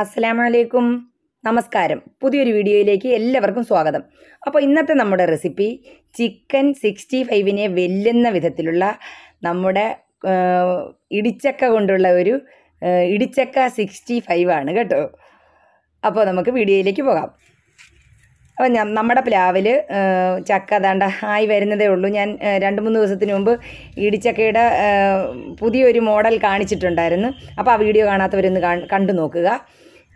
അസ്സലാമലൈക്കും നമസ്കാരം പുതിയൊരു വീഡിയോയിലേക്ക് എല്ലാവർക്കും സ്വാഗതം അപ്പോൾ ഇന്നത്തെ നമ്മുടെ റെസിപ്പി ചിക്കൻ സിക്സ്റ്റി ഫൈവിനെ വെല്ലുന്ന വിധത്തിലുള്ള നമ്മുടെ ഇടിച്ചക്ക കൊണ്ടുള്ള ഒരു ഇടിച്ചക്ക സിക്സ്റ്റി ഫൈവാണ് ആണ് കേട്ടോ അപ്പോൾ നമുക്ക് വീഡിയോയിലേക്ക് പോകാം അപ്പം നമ്മുടെ പ്ലാവിൽ ചക്ക അതാണ്ട ആയി വരുന്നതേ ഉള്ളൂ ഞാൻ രണ്ട് മൂന്ന് ദിവസത്തിന് മുമ്പ് ഇടിച്ചക്കയുടെ പുതിയൊരു മോഡൽ കാണിച്ചിട്ടുണ്ടായിരുന്നു അപ്പോൾ ആ വീഡിയോ കാണാത്തവരൊന്ന് കണ്ടു നോക്കുക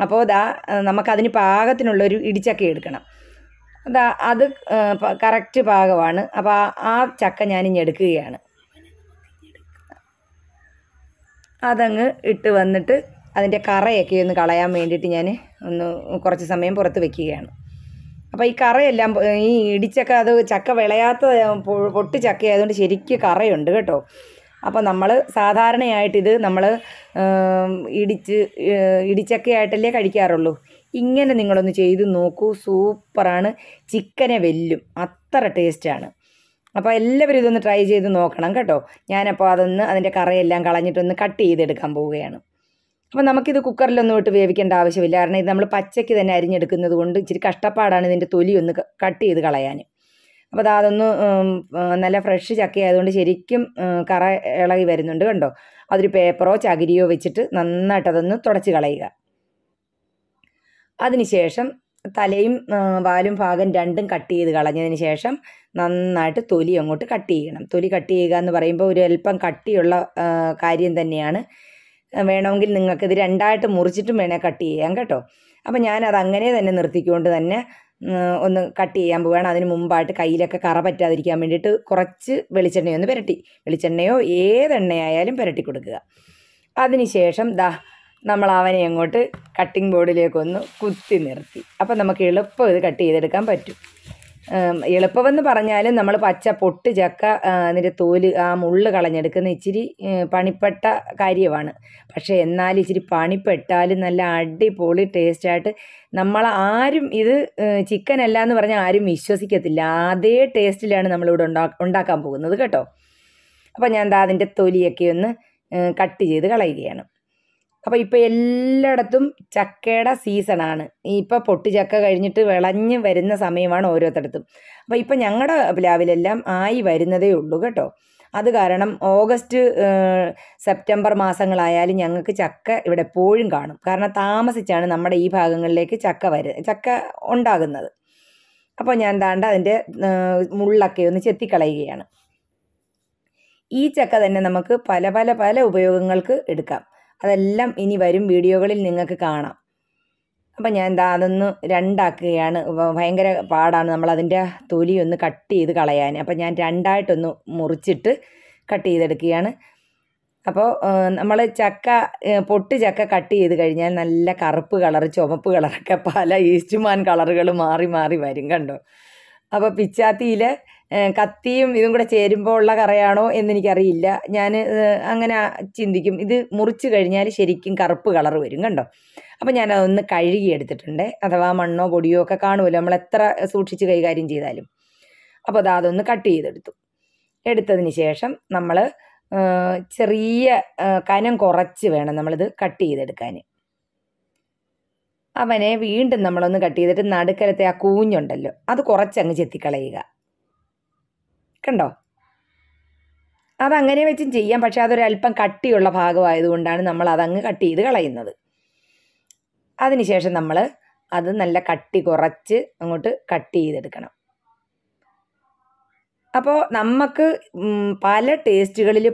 അപ്പോൾ അതാ നമുക്കതിന് പാകത്തിനുള്ളൊരു ഇടിച്ചക്ക എടുക്കണം അതാ അത് കറക്റ്റ് പാകമാണ് അപ്പോൾ ആ ചക്ക ഞാനിഞ്ഞ് എടുക്കുകയാണ് അതങ്ങ് ഇട്ട് വന്നിട്ട് അതിൻ്റെ കറയൊക്കെ ഒന്ന് കളയാൻ വേണ്ടിയിട്ട് ഞാൻ ഒന്ന് കുറച്ച് സമയം പുറത്ത് വയ്ക്കുകയാണ് അപ്പോൾ ഈ കറയെല്ലാം ഈ ഇടിച്ചക്ക അത് ചക്ക വിളയാത്ത പൊട്ടി ചക്ക ആയതുകൊണ്ട് ശരിക്കും കറയുണ്ട് കേട്ടോ അപ്പോൾ നമ്മൾ സാധാരണയായിട്ട് ഇത് നമ്മൾ ഇടിച്ച് ഇടിച്ചക്കയായിട്ടല്ലേ കഴിക്കാറുള്ളൂ ഇങ്ങനെ നിങ്ങളൊന്ന് ചെയ്ത് നോക്കൂ സൂപ്പറാണ് ചിക്കനെ വെല്ലും അത്ര ടേസ്റ്റാണ് അപ്പോൾ എല്ലാവരും ഇതൊന്ന് ട്രൈ ചെയ്ത് നോക്കണം കേട്ടോ ഞാനപ്പോൾ അതൊന്ന് അതിൻ്റെ കറയെല്ലാം കളഞ്ഞിട്ടൊന്ന് കട്ട് ചെയ്തെടുക്കാൻ പോവുകയാണ് അപ്പോൾ നമുക്കിത് കുക്കറിലൊന്നും ഇട്ട് വേവിക്കേണ്ട ആവശ്യമില്ല കാരണം ഇത് നമ്മൾ പച്ചയ്ക്ക് തന്നെ അരിഞ്ഞെടുക്കുന്നത് കൊണ്ട് ഇച്ചിരി കഷ്ടപ്പാടാണ് ഇതിൻ്റെ തൊലി ഒന്ന് കട്ട് ചെയ്ത് കളയാൻ അപ്പോൾ അതൊന്ന് നല്ല ഫ്രഷ് ചക്ക ആയതുകൊണ്ട് ശരിക്കും കറ ഇളകി വരുന്നുണ്ട് കണ്ടോ അതൊരു പേപ്പറോ ചകിരിയോ വെച്ചിട്ട് നന്നായിട്ട് അതൊന്ന് തുടച്ച് കളയുക അതിനുശേഷം തലയും വാലും ഭാഗം രണ്ടും കട്ട് ചെയ്ത് കളഞ്ഞതിന് ശേഷം നന്നായിട്ട് തൊലി അങ്ങോട്ട് കട്ട് ചെയ്യണം തൊലി കട്ട് ചെയ്യുക എന്ന് പറയുമ്പോൾ ഒരു അല്പം കട്ടിയുള്ള കാര്യം തന്നെയാണ് വേണമെങ്കിൽ നിങ്ങൾക്കിത് രണ്ടായിട്ട് മുറിച്ചിട്ടും വേണേൽ കട്ട് ചെയ്യാം കേട്ടോ അപ്പം ഞാനത് അങ്ങനെ തന്നെ നിർത്തിക്കൊണ്ട് തന്നെ ഒന്ന് കട്ട് ചെയ്യാൻ പോവുകയാണ് അതിന് മുമ്പായിട്ട് കയ്യിലൊക്കെ കറ പറ്റാതിരിക്കാൻ വേണ്ടിയിട്ട് കുറച്ച് വെളിച്ചെണ്ണയോ ഒന്ന് പുരട്ടി വെളിച്ചെണ്ണയോ ഏതെണ്ണയായാലും പുരട്ടി കൊടുക്കുക അതിനുശേഷം ദാ നമ്മൾ അവനെ അങ്ങോട്ട് കട്ടിംഗ് ബോർഡിലേക്കൊന്ന് കുത്തി നിർത്തി അപ്പം നമുക്ക് എളുപ്പം ഇത് കട്ട് ചെയ്തെടുക്കാൻ പറ്റും എളുപ്പമെന്ന് പറഞ്ഞാലും നമ്മൾ പച്ച പൊട്ട് ചക്ക അതിൻ്റെ തോല് ആ മുള്ള് കളഞ്ഞെടുക്കുന്ന ഇച്ചിരി പണിപ്പെട്ട കാര്യമാണ് പക്ഷേ എന്നാലും ഇച്ചിരി പണിപ്പെട്ടാലും നല്ല അടിപൊളി ടേസ്റ്റായിട്ട് നമ്മൾ ആരും ഇത് ചിക്കൻ അല്ല എന്ന് പറഞ്ഞാൽ ആരും വിശ്വസിക്കത്തില്ല അതേ ടേസ്റ്റിലാണ് നമ്മളിവിടെ ഉണ്ടാ ഉണ്ടാക്കാൻ പോകുന്നത് കേട്ടോ അപ്പോൾ ഞാൻ എന്താ അതിൻ്റെ തൊലിയൊക്കെ ഒന്ന് കട്ട് ചെയ്ത് കളയുകയാണ് അപ്പോൾ ഇപ്പോൾ എല്ലായിടത്തും ചക്കയുടെ സീസണാണ് ഇപ്പോൾ ചക്ക കഴിഞ്ഞിട്ട് വിളഞ്ഞ് വരുന്ന സമയമാണ് ഓരോരുത്തടത്തും അപ്പോൾ ഇപ്പോൾ ഞങ്ങളുടെ പ്ലാവിലെല്ലാം ആയി വരുന്നതേ ഉള്ളൂ കേട്ടോ അത് കാരണം ഓഗസ്റ്റ് സെപ്റ്റംബർ മാസങ്ങളായാലും ഞങ്ങൾക്ക് ചക്ക ഇവിടെ എപ്പോഴും കാണും കാരണം താമസിച്ചാണ് നമ്മുടെ ഈ ഭാഗങ്ങളിലേക്ക് ചക്ക വര ചക്ക ഉണ്ടാകുന്നത് അപ്പോൾ ഞാൻ താണ്ട അതിൻ്റെ മുള്ളൊക്കെ ഒന്ന് ചെത്തിക്കളയുകയാണ് ഈ ചക്ക തന്നെ നമുക്ക് പല പല പല ഉപയോഗങ്ങൾക്ക് എടുക്കാം അതെല്ലാം ഇനി വരും വീഡിയോകളിൽ നിങ്ങൾക്ക് കാണാം അപ്പം ഞാൻ എന്താ അതൊന്ന് രണ്ടാക്കുകയാണ് ഭയങ്കര പാടാണ് നമ്മൾ അതിൻ്റെ തൊലി ഒന്ന് കട്ട് ചെയ്ത് കളയാൻ അപ്പം ഞാൻ രണ്ടായിട്ടൊന്ന് മുറിച്ചിട്ട് കട്ട് ചെയ്തെടുക്കുകയാണ് അപ്പോൾ നമ്മൾ ചക്ക പൊട്ട് ചക്ക കട്ട് ചെയ്ത് കഴിഞ്ഞാൽ നല്ല കറുപ്പ് കളർ ചുമപ്പ് കളറൊക്കെ പല ഈസ്റ്റുമാൻ കളറുകൾ മാറി മാറി വരും കണ്ടോ അപ്പോൾ പിച്ചാത്തിയിൽ കത്തിയും ഇതും കൂടെ ചേരുമ്പോൾ ഉള്ള കറയാണോ എന്നെനിക്കറിയില്ല ഞാൻ അങ്ങനെ ചിന്തിക്കും ഇത് മുറിച്ച് കഴിഞ്ഞാൽ ശരിക്കും കറുപ്പ് കളർ വരും കണ്ടോ അപ്പോൾ ഞാൻ അതൊന്ന് കഴുകി എടുത്തിട്ടുണ്ട് അഥവാ മണ്ണോ പൊടിയോ ഒക്കെ കാണുമല്ലോ നമ്മൾ എത്ര സൂക്ഷിച്ച് കൈകാര്യം ചെയ്താലും അപ്പോൾ അത് അതൊന്ന് കട്ട് ചെയ്തെടുത്തു എടുത്തതിന് ശേഷം നമ്മൾ ചെറിയ കനം കുറച്ച് വേണം നമ്മളിത് കട്ട് ചെയ്തെടുക്കാൻ അവനെ വീണ്ടും നമ്മളൊന്ന് കട്ട് ചെയ്തിട്ട് നടുക്കലത്തെ ആ കൂഞ്ഞുണ്ടല്ലോ അത് കുറച്ചങ്ങ് ചെത്തിക്കളയുക കണ്ടോ അതങ്ങനെ വെച്ചും ചെയ്യാം പക്ഷെ അതൊരല്പം കട്ടിയുള്ള ഭാഗമായതുകൊണ്ടാണ് നമ്മൾ അതങ്ങ് കട്ട് ചെയ്ത് കളയുന്നത് അതിനുശേഷം നമ്മൾ അത് നല്ല കട്ടി കുറച്ച് അങ്ങോട്ട് കട്ട് ചെയ്തെടുക്കണം അപ്പോൾ നമുക്ക് പല ടേസ്റ്റുകളിൽ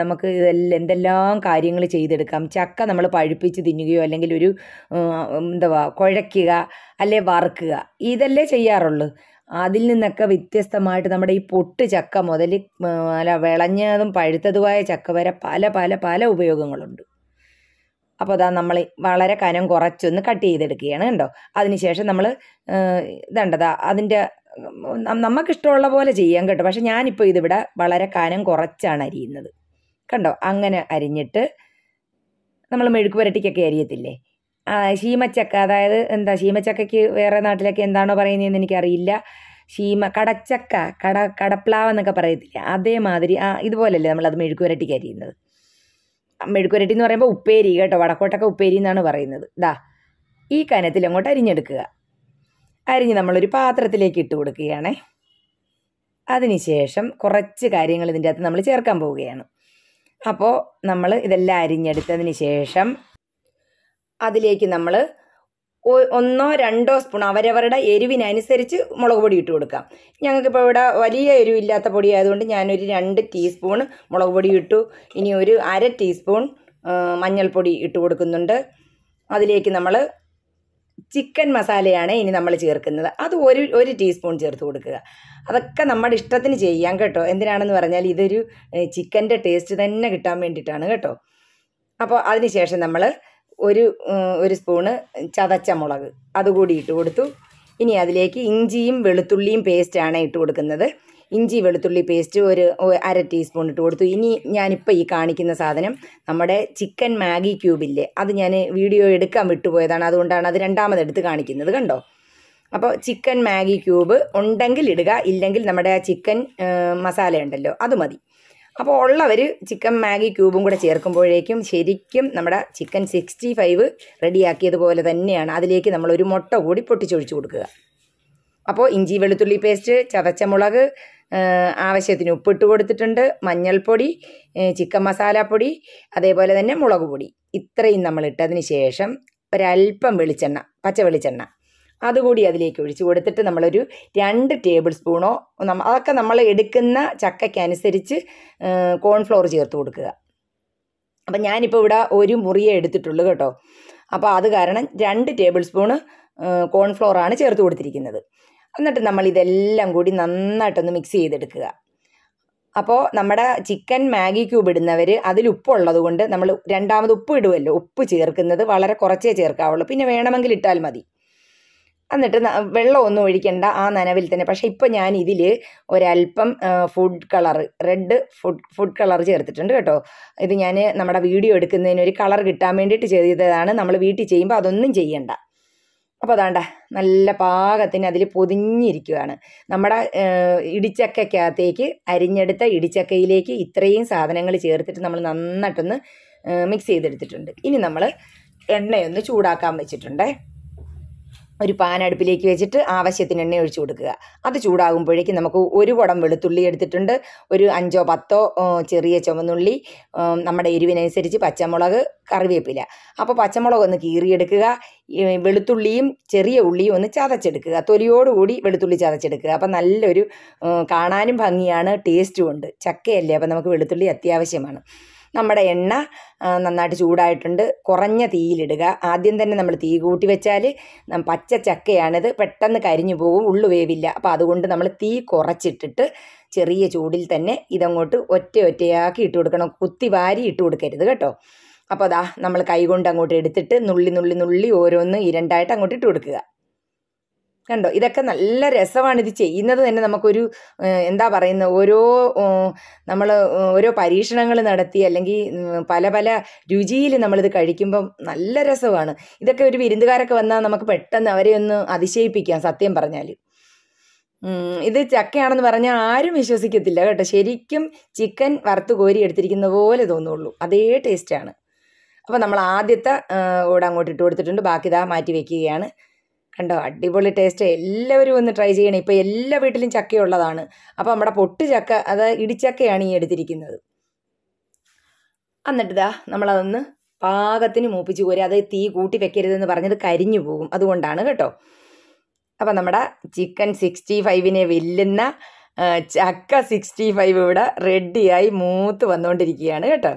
നമുക്ക് ഇതെല്ലാം എന്തെല്ലാം കാര്യങ്ങൾ ചെയ്തെടുക്കാം ചക്ക നമ്മൾ പഴുപ്പിച്ച് തിന്നുകയോ അല്ലെങ്കിൽ ഒരു എന്താ കുഴയ്ക്കുക അല്ലെ വറുക്കുക ഇതല്ലേ ചെയ്യാറുള്ളൂ അതിൽ നിന്നൊക്കെ വ്യത്യസ്തമായിട്ട് നമ്മുടെ ഈ പൊട്ട് ചക്ക മുതൽ അല്ല വിളഞ്ഞതും പഴുത്തതുമായ ചക്ക വരെ പല പല പല ഉപയോഗങ്ങളുണ്ട് അപ്പോൾ അതാ നമ്മൾ വളരെ കനം കുറച്ചൊന്ന് കട്ട് ചെയ്തെടുക്കുകയാണ് കണ്ടോ അതിനുശേഷം നമ്മൾ ഇതണ്ടതാ അതിൻ്റെ നമുക്കിഷ്ടമുള്ള പോലെ ചെയ്യാം കേട്ടോ പക്ഷെ ഞാനിപ്പോൾ ഇതിവിടെ വളരെ കനം കുറച്ചാണ് അരിയുന്നത് കണ്ടോ അങ്ങനെ അരിഞ്ഞിട്ട് നമ്മൾ മെഴുക്ക് പുരട്ടിക്കൊക്കെ അരിയത്തില്ലേ ശീമച്ചക്ക അതായത് എന്താ ശീമച്ചക്കയ്ക്ക് വേറെ നാട്ടിലേക്ക് എന്താണോ പറയുന്നതെന്ന് എനിക്കറിയില്ല ശീമ കടച്ചക്ക കട കടപ്ലാവ് എന്നൊക്കെ പറയത്തില്ല അതേമാതിരി ആ ഇതുപോലല്ലേ നമ്മളത് മെഴുക്കുരട്ടിക്ക് അരിയുന്നത് മെഴുക്കുരട്ടി എന്ന് പറയുമ്പോൾ ഉപ്പേരി കേട്ടോ വടക്കോട്ടൊക്കെ ഉപ്പേരി എന്നാണ് പറയുന്നത് ദാ ഈ കനത്തിൽ അങ്ങോട്ട് അരിഞ്ഞെടുക്കുക അരിഞ്ഞ് നമ്മളൊരു പാത്രത്തിലേക്ക് ഇട്ട് കൊടുക്കുകയാണേ അതിനുശേഷം കുറച്ച് കാര്യങ്ങൾ ഇതിൻ്റെ അകത്ത് നമ്മൾ ചേർക്കാൻ പോവുകയാണ് അപ്പോൾ നമ്മൾ ഇതെല്ലാം അരിഞ്ഞെടുത്തതിന് ശേഷം അതിലേക്ക് നമ്മൾ ഒന്നോ രണ്ടോ സ്പൂൺ അവരവരുടെ എരിവിനനുസരിച്ച് മുളക് പൊടി ഇട്ട് കൊടുക്കാം ഞങ്ങൾക്കിപ്പോൾ ഇവിടെ വലിയ എരിവില്ലാത്ത പൊടി ആയതുകൊണ്ട് ഞാനൊരു രണ്ട് ടീസ്പൂൺ മുളക് പൊടി ഇട്ടു ഇനി ഒരു അര ടീസ്പൂൺ മഞ്ഞൾപ്പൊടി ഇട്ട് കൊടുക്കുന്നുണ്ട് അതിലേക്ക് നമ്മൾ ചിക്കൻ മസാലയാണ് ഇനി നമ്മൾ ചേർക്കുന്നത് അത് ഒരു ഒരു ടീസ്പൂൺ ചേർത്ത് കൊടുക്കുക അതൊക്കെ നമ്മുടെ ഇഷ്ടത്തിന് ചെയ്യാം കേട്ടോ എന്തിനാണെന്ന് പറഞ്ഞാൽ ഇതൊരു ചിക്കൻ്റെ ടേസ്റ്റ് തന്നെ കിട്ടാൻ വേണ്ടിയിട്ടാണ് കേട്ടോ അപ്പോൾ അതിന് ശേഷം നമ്മൾ ഒരു ഒരു സ്പൂണ് ചതച്ച മുളക് അതുകൂടി ഇട്ട് കൊടുത്തു ഇനി അതിലേക്ക് ഇഞ്ചിയും വെളുത്തുള്ളിയും പേസ്റ്റാണ് ഇട്ട് കൊടുക്കുന്നത് ഇഞ്ചി വെളുത്തുള്ളി പേസ്റ്റ് ഒരു അര ടീസ്പൂൺ ഇട്ട് കൊടുത്തു ഇനി ഞാനിപ്പോൾ ഈ കാണിക്കുന്ന സാധനം നമ്മുടെ ചിക്കൻ മാഗി ക്യൂബില്ലേ അത് ഞാൻ വീഡിയോ എടുക്കാൻ വിട്ടുപോയതാണ് അതുകൊണ്ടാണ് അത് രണ്ടാമതെടുത്ത് കാണിക്കുന്നത് കണ്ടോ അപ്പോൾ ചിക്കൻ മാഗി ക്യൂബ് ഉണ്ടെങ്കിൽ ഇടുക ഇല്ലെങ്കിൽ നമ്മുടെ ചിക്കൻ മസാല ഉണ്ടല്ലോ അത് മതി അപ്പോൾ ഉള്ളവർ ചിക്കൻ മാഗി ക്യൂബും കൂടെ ചേർക്കുമ്പോഴേക്കും ശരിക്കും നമ്മുടെ ചിക്കൻ സിക്സ്റ്റി ഫൈവ് റെഡിയാക്കിയതുപോലെ തന്നെയാണ് അതിലേക്ക് നമ്മൾ ഒരു മുട്ട കൂടി പൊട്ടിച്ചൊഴിച്ചു കൊടുക്കുക അപ്പോൾ ഇഞ്ചി വെളുത്തുള്ളി പേസ്റ്റ് ചതച്ച മുളക് ആവശ്യത്തിന് ഉപ്പിട്ട് കൊടുത്തിട്ടുണ്ട് മഞ്ഞൾപ്പൊടി ചിക്കൻ മസാലപ്പൊടി അതേപോലെ തന്നെ മുളക് പൊടി ഇത്രയും നമ്മൾ ഇട്ടതിന് ശേഷം ഒരല്പം വെളിച്ചെണ്ണ പച്ച വെളിച്ചെണ്ണ അതുകൂടി അതിലേക്ക് ഒഴിച്ച് കൊടുത്തിട്ട് നമ്മളൊരു രണ്ട് ടേബിൾ സ്പൂണോ അതൊക്കെ നമ്മൾ എടുക്കുന്ന ചക്കയ്ക്കനുസരിച്ച് കോൺഫ്ലോർ ചേർത്ത് കൊടുക്കുക അപ്പം ഞാനിപ്പോൾ ഇവിടെ ഒരു മുറിയെ എടുത്തിട്ടുള്ളൂ കേട്ടോ അപ്പോൾ അത് കാരണം രണ്ട് ടേബിൾ സ്പൂണ് കോൺഫ്ലോറാണ് ചേർത്ത് കൊടുത്തിരിക്കുന്നത് എന്നിട്ട് നമ്മൾ ഇതെല്ലാം കൂടി നന്നായിട്ടൊന്ന് മിക്സ് ചെയ്തെടുക്കുക അപ്പോൾ നമ്മുടെ ചിക്കൻ മാഗി ക്യൂബ് ഇടുന്നവർ അതിൽ ഉപ്പുള്ളത് കൊണ്ട് നമ്മൾ രണ്ടാമത് ഉപ്പ് ഇടുമല്ലോ ഉപ്പ് ചേർക്കുന്നത് വളരെ കുറച്ചേ ചേർക്കാവുള്ളൂ പിന്നെ വേണമെങ്കിൽ ഇട്ടാൽ മതി എന്നിട്ട് വെള്ളമൊന്നും ഒഴിക്കണ്ട ആ നനവിൽ തന്നെ പക്ഷേ ഇപ്പോൾ ഞാൻ ഇതിൽ ഒരല്പം food colour red food food colour ചേർത്തിട്ടുണ്ട് കേട്ടോ ഇത് ഞാൻ നമ്മുടെ വീഡിയോ എടുക്കുന്നതിന് ഒരു കളർ കിട്ടാൻ വേണ്ടിയിട്ട് ചെയ്തതാണ് നമ്മൾ വീട്ടിൽ ചെയ്യുമ്പോൾ അതൊന്നും ചെയ്യണ്ട അപ്പോൾ അതാണ്ട നല്ല പാകത്തിന് അതിൽ പൊതിഞ്ഞിരിക്കുകയാണ് നമ്മുടെ ഇടിച്ചക്കകത്തേക്ക് അരിഞ്ഞെടുത്ത ഇടിച്ചക്കയിലേക്ക് ഇത്രയും സാധനങ്ങൾ ചേർത്തിട്ട് നമ്മൾ നന്നായിട്ടൊന്ന് മിക്സ് ചെയ്തെടുത്തിട്ടുണ്ട് ഇനി നമ്മൾ എണ്ണയൊന്ന് ചൂടാക്കാൻ വെച്ചിട്ടുണ്ടേ ഒരു പാൻ അടുപ്പിലേക്ക് വെച്ചിട്ട് ആവശ്യത്തിന് എണ്ണ ഒഴിച്ചു കൊടുക്കുക അത് ചൂടാകുമ്പോഴേക്കും നമുക്ക് ഒരു കുടം വെളുത്തുള്ളി എടുത്തിട്ടുണ്ട് ഒരു അഞ്ചോ പത്തോ ചെറിയ ചുവന്നുള്ളി നമ്മുടെ എരിവിനനുസരിച്ച് പച്ചമുളക് കറിവേപ്പില അപ്പോൾ പച്ചമുളക് ഒന്ന് കീറിയെടുക്കുക വെളുത്തുള്ളിയും ചെറിയ ഉള്ളിയും ഒന്ന് ചതച്ചെടുക്കുക തൊലിയോടുകൂടി വെളുത്തുള്ളി ചതച്ചെടുക്കുക അപ്പോൾ നല്ലൊരു കാണാനും ഭംഗിയാണ് ടേസ്റ്റും ഉണ്ട് ചക്കയല്ലേ അപ്പോൾ നമുക്ക് വെളുത്തുള്ളി അത്യാവശ്യമാണ് നമ്മുടെ എണ്ണ നന്നായിട്ട് ചൂടായിട്ടുണ്ട് കുറഞ്ഞ തീയിലിടുക ആദ്യം തന്നെ നമ്മൾ തീ കൂട്ടി വെച്ചാൽ പച്ച ചക്കയാണിത് പെട്ടെന്ന് കരിഞ്ഞു പോകും ഉള്ളു വേവില്ല അപ്പോൾ അതുകൊണ്ട് നമ്മൾ തീ കുറച്ചിട്ടിട്ട് ചെറിയ ചൂടിൽ തന്നെ ഇതങ്ങോട്ട് ഒറ്റ ഒറ്റയാക്കി ഇട്ട് കൊടുക്കണം കുത്തി വാരി ഇട്ട് കൊടുക്കരുത് കേട്ടോ അപ്പോൾ അതാ നമ്മൾ കൈകൊണ്ട് അങ്ങോട്ട് എടുത്തിട്ട് നുള്ളി നുള്ളി നുള്ളി ഓരോന്ന് ഇരണ്ടായിട്ട് അങ്ങോട്ട് ഇട്ട് കൊടുക്കുക കണ്ടോ ഇതൊക്കെ നല്ല രസമാണ് ഇത് ചെയ്യുന്നത് തന്നെ നമുക്കൊരു എന്താ പറയുന്നത് ഓരോ നമ്മൾ ഓരോ പരീക്ഷണങ്ങൾ നടത്തി അല്ലെങ്കിൽ പല പല രുചിയിൽ നമ്മളിത് കഴിക്കുമ്പം നല്ല രസമാണ് ഇതൊക്കെ ഒരു വിരുന്നുകാരൊക്കെ വന്നാൽ നമുക്ക് പെട്ടെന്ന് അവരെ ഒന്ന് അതിശയിപ്പിക്കാം സത്യം പറഞ്ഞാൽ ഇത് ചക്കയാണെന്ന് പറഞ്ഞാൽ ആരും വിശ്വസിക്കത്തില്ല കേട്ടോ ശരിക്കും ചിക്കൻ വറുത്ത് കോരി എടുത്തിരിക്കുന്ന പോലെ തോന്നുള്ളൂ അതേ ടേസ്റ്റാണ് അപ്പോൾ നമ്മൾ ആദ്യത്തെ ഓട് അങ്ങോട്ട് ഇട്ട് കൊടുത്തിട്ടുണ്ട് ബാക്കി ഇതാ മാറ്റി വെക്കുകയാണ് കണ്ടോ അടിപൊളി ടേസ്റ്റ് എല്ലാവരും ഒന്ന് ട്രൈ ചെയ്യണം ഇപ്പോൾ എല്ലാ വീട്ടിലും ചക്കയുള്ളതാണ് അപ്പോൾ നമ്മുടെ പൊട്ട് ചക്ക അത് ഇടിച്ചക്കയാണ് ഈ എടുത്തിരിക്കുന്നത് എന്നിട്ടിതാ നമ്മളതൊന്ന് പാകത്തിന് മൂപ്പിച്ച് കോരി അത് തീ കൂട്ടി വെക്കരുതെന്ന് പറഞ്ഞത് കരിഞ്ഞു പോകും അതുകൊണ്ടാണ് കേട്ടോ അപ്പം നമ്മുടെ ചിക്കൻ സിക്സ്റ്റി ഫൈവിനെ വെല്ലുന്ന ചക്ക സിക്സ്റ്റി ഫൈവ് ഇവിടെ റെഡിയായി മൂത്ത് വന്നുകൊണ്ടിരിക്കുകയാണ് കേട്ടോ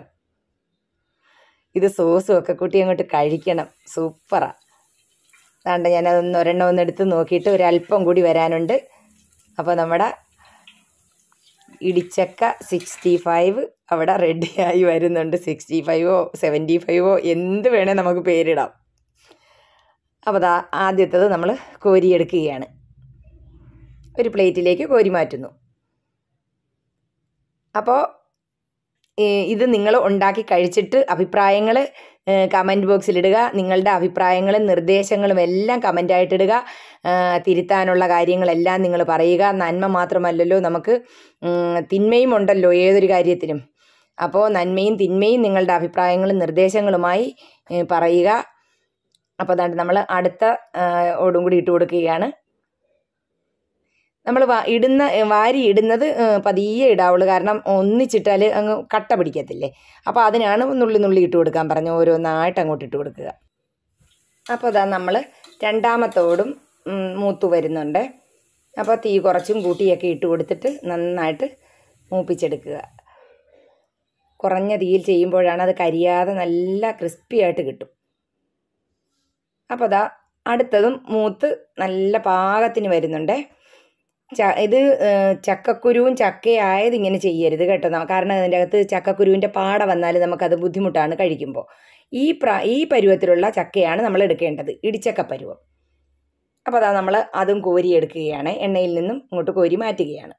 ഇത് സോസും ഒക്കെ കൂട്ടി അങ്ങോട്ട് കഴിക്കണം സൂപ്പറാണ് ഞാൻ അതൊന്ന് ഒരെണ്ണം ഒന്ന് എടുത്ത് നോക്കിയിട്ട് ഒരല്പം കൂടി വരാനുണ്ട് അപ്പോൾ നമ്മുടെ ഇടിച്ചക്ക സിക്സ്റ്റി ഫൈവ് അവിടെ റെഡിയായി വരുന്നുണ്ട് സിക്സ്റ്റി ഫൈവോ സെവൻറ്റി ഫൈവോ എന്ത് വേണേ നമുക്ക് പേരിടാം അപ്പോൾ അതാ ആദ്യത്തത് നമ്മൾ കോരിയെടുക്കുകയാണ് ഒരു പ്ലേറ്റിലേക്ക് കോരി മാറ്റുന്നു അപ്പോൾ ഇത് നിങ്ങൾ ഉണ്ടാക്കി കഴിച്ചിട്ട് അഭിപ്രായങ്ങൾ കമൻറ്റ് ബോക്സിലിടുക നിങ്ങളുടെ അഭിപ്രായങ്ങളും നിർദ്ദേശങ്ങളും എല്ലാം കമൻറ്റായിട്ടിടുക തിരുത്താനുള്ള കാര്യങ്ങളെല്ലാം നിങ്ങൾ പറയുക നന്മ മാത്രമല്ലല്ലോ നമുക്ക് തിന്മയും ഉണ്ടല്ലോ ഏതൊരു കാര്യത്തിനും അപ്പോൾ നന്മയും തിന്മയും നിങ്ങളുടെ അഭിപ്രായങ്ങളും നിർദ്ദേശങ്ങളുമായി പറയുക അപ്പോൾ അതാണ്ട് നമ്മൾ അടുത്ത ഓടും കൂടി ഇട്ട് കൊടുക്കുകയാണ് നമ്മൾ ഇടുന്ന വാരി ഇടുന്നത് പതിയെ ഇടാവുള്ളൂ കാരണം ഒന്നിച്ചിട്ടാൽ അങ്ങ് കട്ട പിടിക്കത്തില്ലേ അപ്പോൾ അതിനാണ് നുള്ളി നുള്ളി ഇട്ട് കൊടുക്കാൻ പറഞ്ഞു ഓരോന്നായിട്ട് അങ്ങോട്ട് ഇട്ട് കൊടുക്കുക അപ്പോൾ അതാ നമ്മൾ രണ്ടാമത്തോടും മൂത്തു വരുന്നുണ്ട് അപ്പോൾ തീ കുറച്ചും കൂട്ടിയൊക്കെ ഇട്ട് കൊടുത്തിട്ട് നന്നായിട്ട് മൂപ്പിച്ചെടുക്കുക കുറഞ്ഞ തീയിൽ ചെയ്യുമ്പോഴാണ് അത് കരിയാതെ നല്ല ക്രിസ്പി ആയിട്ട് കിട്ടും അപ്പോൾ അതാ അടുത്തതും മൂത്ത് നല്ല പാകത്തിന് വരുന്നുണ്ടേ ച ഇത് ചക്കക്കുരുവും ചക്കയായത് ഇങ്ങനെ ചെയ്യരുത് കേട്ടോ കാരണം അതിൻ്റെ അകത്ത് ചക്കക്കുരുവിൻ്റെ പാട വന്നാൽ നമുക്കത് ബുദ്ധിമുട്ടാണ് കഴിക്കുമ്പോൾ ഈ പ്ര ഈ പരുവത്തിലുള്ള ചക്കയാണ് നമ്മൾ എടുക്കേണ്ടത് ഇടിച്ചക്ക പരുവം അപ്പോൾ അതാ നമ്മൾ അതും കോരി എടുക്കുകയാണ് എണ്ണയിൽ നിന്നും ഇങ്ങോട്ട് കോരി മാറ്റുകയാണ്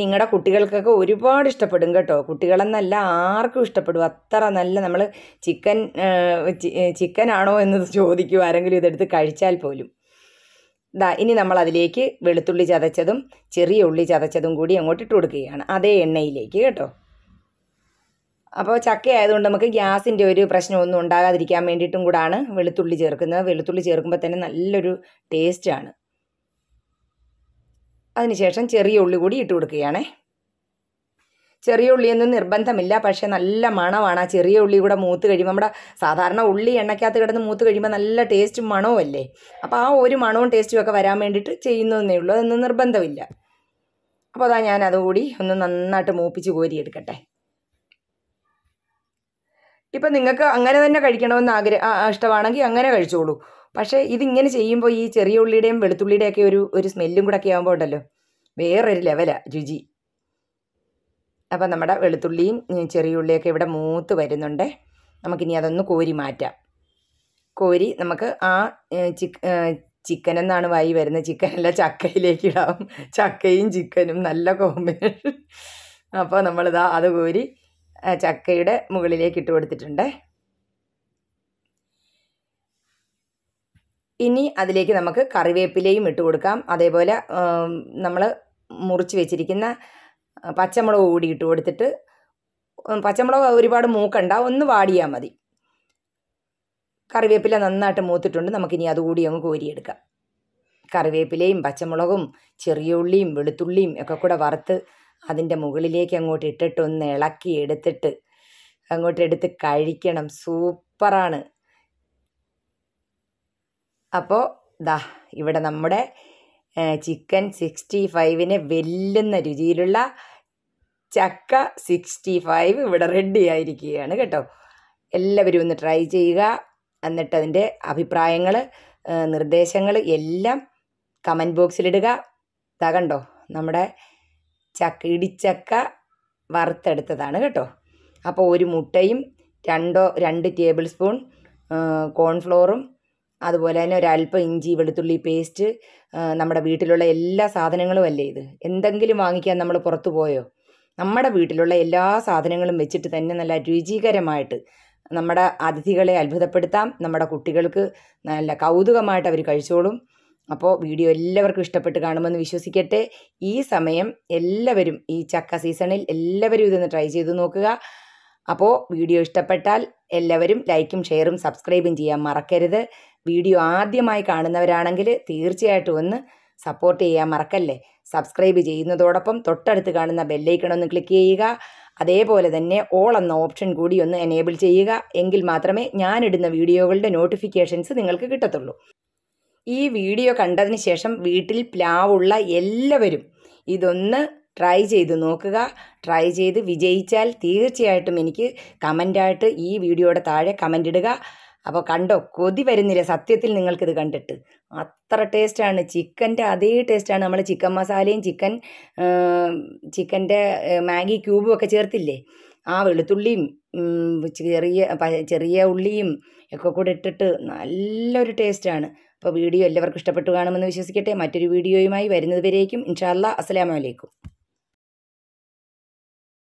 നിങ്ങളുടെ കുട്ടികൾക്കൊക്കെ ഒരുപാട് ഇഷ്ടപ്പെടും കേട്ടോ കുട്ടികളെന്നല്ല ആർക്കും ഇഷ്ടപ്പെടും അത്ര നല്ല നമ്മൾ ചിക്കൻ ചിക്കനാണോ എന്നത് ചോദിക്കും ആരെങ്കിലും ഇതെടുത്ത് കഴിച്ചാൽ പോലും ദാ ഇനി നമ്മൾ അതിലേക്ക് വെളുത്തുള്ളി ചതച്ചതും ചെറിയ ഉള്ളി ചതച്ചതും കൂടി അങ്ങോട്ട് ഇട്ട് കൊടുക്കുകയാണ് അതേ എണ്ണയിലേക്ക് കേട്ടോ അപ്പോൾ ചക്ക ആയതുകൊണ്ട് നമുക്ക് ഗ്യാസിൻ്റെ ഒരു പ്രശ്നമൊന്നും ഉണ്ടാകാതിരിക്കാൻ വേണ്ടിയിട്ടും കൂടാണ് വെളുത്തുള്ളി ചേർക്കുന്നത് വെളുത്തുള്ളി ചേർക്കുമ്പോൾ തന്നെ നല്ലൊരു ടേസ്റ്റാണ് അതിനുശേഷം ചെറിയ ഉള്ളി കൂടി ഇട്ട് കൊടുക്കുകയാണേ ചെറിയ ഉള്ളിയൊന്നും നിർബന്ധമില്ല പക്ഷേ നല്ല മണമാണ് ആ ചെറിയ ഉള്ളി കൂടെ മൂത്ത് കഴിയുമ്പോൾ നമ്മുടെ സാധാരണ ഉള്ളി എണ്ണയ്ക്കകത്ത് കിടന്ന് മൂത്ത് കഴിയുമ്പോൾ നല്ല ടേസ്റ്റും മണവും അല്ലേ അപ്പോൾ ആ ഒരു മണവും ടേസ്റ്റും ഒക്കെ വരാൻ വേണ്ടിയിട്ട് ചെയ്യുന്നതെന്നേ ഉള്ളൂ അതൊന്നും നിർബന്ധമില്ല അപ്പോൾ അതാ ഞാൻ അതുകൂടി ഒന്ന് നന്നായിട്ട് മൂപ്പിച്ച് കോരിയെടുക്കട്ടെ ഇപ്പം നിങ്ങൾക്ക് അങ്ങനെ തന്നെ കഴിക്കണമെന്ന് ആഗ്രഹം ഇഷ്ടമാണെങ്കിൽ അങ്ങനെ കഴിച്ചോളൂ പക്ഷേ ഇതിങ്ങനെ ചെയ്യുമ്പോൾ ഈ ചെറിയ ഉള്ളിയുടെയും വെളുത്തുള്ളിയുടെയൊക്കെ ഒരു ഒരു സ്മെല്ലും കൂടെ ഒക്കെ ആകുമ്പോൾ ഉണ്ടല്ലോ വേറൊരു ലെവലാണ് രുചി അപ്പോൾ നമ്മുടെ വെളുത്തുള്ളിയും ചെറിയ ഉള്ളിയൊക്കെ ഇവിടെ മൂത്ത് വരുന്നുണ്ട് നമുക്കിനി അതൊന്ന് കോരി മാറ്റാം കോരി നമുക്ക് ആ ചിക്ക് ചിക്കൻ എന്നാണ് വായി വരുന്നത് ചിക്കൻ ചക്കയിലേക്ക് ഇടാം ചക്കയും ചിക്കനും നല്ല കോമ്പിനേഷൻ അപ്പോൾ നമ്മളിതാ അത് കോരി ചക്കയുടെ മുകളിലേക്ക് ഇട്ട് കൊടുത്തിട്ടുണ്ട് ഇനി അതിലേക്ക് നമുക്ക് കറിവേപ്പിലയും ഇട്ട് കൊടുക്കാം അതേപോലെ നമ്മൾ മുറിച്ച് വെച്ചിരിക്കുന്ന പച്ചമുളക് കൂടിയിട്ട് കൊടുത്തിട്ട് പച്ചമുളക് ഒരുപാട് മൂക്കണ്ട ഒന്ന് വാടിയാൽ മതി കറിവേപ്പില നന്നായിട്ട് മൂത്തിട്ടുണ്ട് നമുക്കിനി അതുകൂടി അങ്ങ് കോരിയെടുക്കാം കറിവേപ്പിലയും പച്ചമുളകും ചെറിയ ഉള്ളിയും വെളുത്തുള്ളിയും ഒക്കെ കൂടെ വറുത്ത് അതിൻ്റെ മുകളിലേക്ക് അങ്ങോട്ട് ഇട്ടിട്ട് ഒന്ന് ഇളക്കി എടുത്തിട്ട് അങ്ങോട്ട് എടുത്ത് കഴിക്കണം സൂപ്പറാണ് അപ്പോൾ ദാ ഇവിടെ നമ്മുടെ ചിക്കൻ സിക്സ്റ്റി ഫൈവിന് വെല്ലുന്ന രുചിയിലുള്ള ചക്ക സിക്സ്റ്റി ഫൈവ് ഇവിടെ റെഡി ആയിരിക്കുകയാണ് കേട്ടോ എല്ലാവരും ഒന്ന് ട്രൈ ചെയ്യുക എന്നിട്ട് അതിൻ്റെ അഭിപ്രായങ്ങൾ നിർദ്ദേശങ്ങൾ എല്ലാം കമൻറ്റ് ബോക്സിലിടുക തകണ്ടോ കണ്ടോ നമ്മുടെ ചക്ക ഇടിച്ചക്ക വറുത്തെടുത്തതാണ് കേട്ടോ അപ്പോൾ ഒരു മുട്ടയും രണ്ടോ രണ്ട് ടേബിൾ സ്പൂൺ കോൺഫ്ലോറും അതുപോലെ തന്നെ ഒരല്പം ഇഞ്ചി വെളുത്തുള്ളി പേസ്റ്റ് നമ്മുടെ വീട്ടിലുള്ള എല്ലാ സാധനങ്ങളും അല്ലേ ഇത് എന്തെങ്കിലും വാങ്ങിക്കാൻ നമ്മൾ പുറത്തു പോയോ നമ്മുടെ വീട്ടിലുള്ള എല്ലാ സാധനങ്ങളും വെച്ചിട്ട് തന്നെ നല്ല രുചികരമായിട്ട് നമ്മുടെ അതിഥികളെ അത്ഭുതപ്പെടുത്താം നമ്മുടെ കുട്ടികൾക്ക് നല്ല കൗതുകമായിട്ട് അവർ കഴിച്ചോളും അപ്പോൾ വീഡിയോ എല്ലാവർക്കും ഇഷ്ടപ്പെട്ട് കാണുമെന്ന് വിശ്വസിക്കട്ടെ ഈ സമയം എല്ലാവരും ഈ ചക്ക സീസണിൽ എല്ലാവരും ഇതൊന്ന് ട്രൈ ചെയ്ത് നോക്കുക അപ്പോൾ വീഡിയോ ഇഷ്ടപ്പെട്ടാൽ എല്ലാവരും ലൈക്കും ഷെയറും സബ്സ്ക്രൈബും ചെയ്യാൻ മറക്കരുത് വീഡിയോ ആദ്യമായി കാണുന്നവരാണെങ്കിൽ തീർച്ചയായിട്ടും ഒന്ന് സപ്പോർട്ട് ചെയ്യാൻ മറക്കല്ലേ സബ്സ്ക്രൈബ് ചെയ്യുന്നതോടൊപ്പം തൊട്ടടുത്ത് കാണുന്ന ഒന്ന് ക്ലിക്ക് ചെയ്യുക അതേപോലെ തന്നെ ഓൾ എന്ന ഓപ്ഷൻ കൂടി ഒന്ന് എനേബിൾ ചെയ്യുക എങ്കിൽ മാത്രമേ ഞാനിടുന്ന വീഡിയോകളുടെ നോട്ടിഫിക്കേഷൻസ് നിങ്ങൾക്ക് കിട്ടത്തുള്ളൂ ഈ വീഡിയോ കണ്ടതിന് ശേഷം വീട്ടിൽ പ്ലാവുള്ള എല്ലാവരും ഇതൊന്ന് ട്രൈ ചെയ്ത് നോക്കുക ട്രൈ ചെയ്ത് വിജയിച്ചാൽ തീർച്ചയായിട്ടും എനിക്ക് കമൻ്റായിട്ട് ഈ വീഡിയോയുടെ താഴെ കമൻ്റ് ഇടുക അപ്പോൾ കണ്ടോ കൊതി വരുന്നില്ല സത്യത്തിൽ നിങ്ങൾക്കിത് കണ്ടിട്ട് അത്ര ടേസ്റ്റാണ് ചിക്കൻ്റെ അതേ ടേസ്റ്റാണ് നമ്മൾ ചിക്കൻ മസാലയും ചിക്കൻ ചിക്കൻ്റെ മാഗി ക്യൂബും ഒക്കെ ചേർത്തില്ലേ ആ വെളുത്തുള്ളിയും ചെറിയ ചെറിയ ഉള്ളിയും ഒക്കെ കൂടെ ഇട്ടിട്ട് നല്ലൊരു ടേസ്റ്റാണ് അപ്പോൾ വീഡിയോ എല്ലാവർക്കും ഇഷ്ടപ്പെട്ടു കാണുമെന്ന് വിശ്വസിക്കട്ടെ മറ്റൊരു വീഡിയോയുമായി വരുന്നതുവരേക്കും വരേക്കും ഇൻഷാല്ലാ അസ്സാമലൈക്കും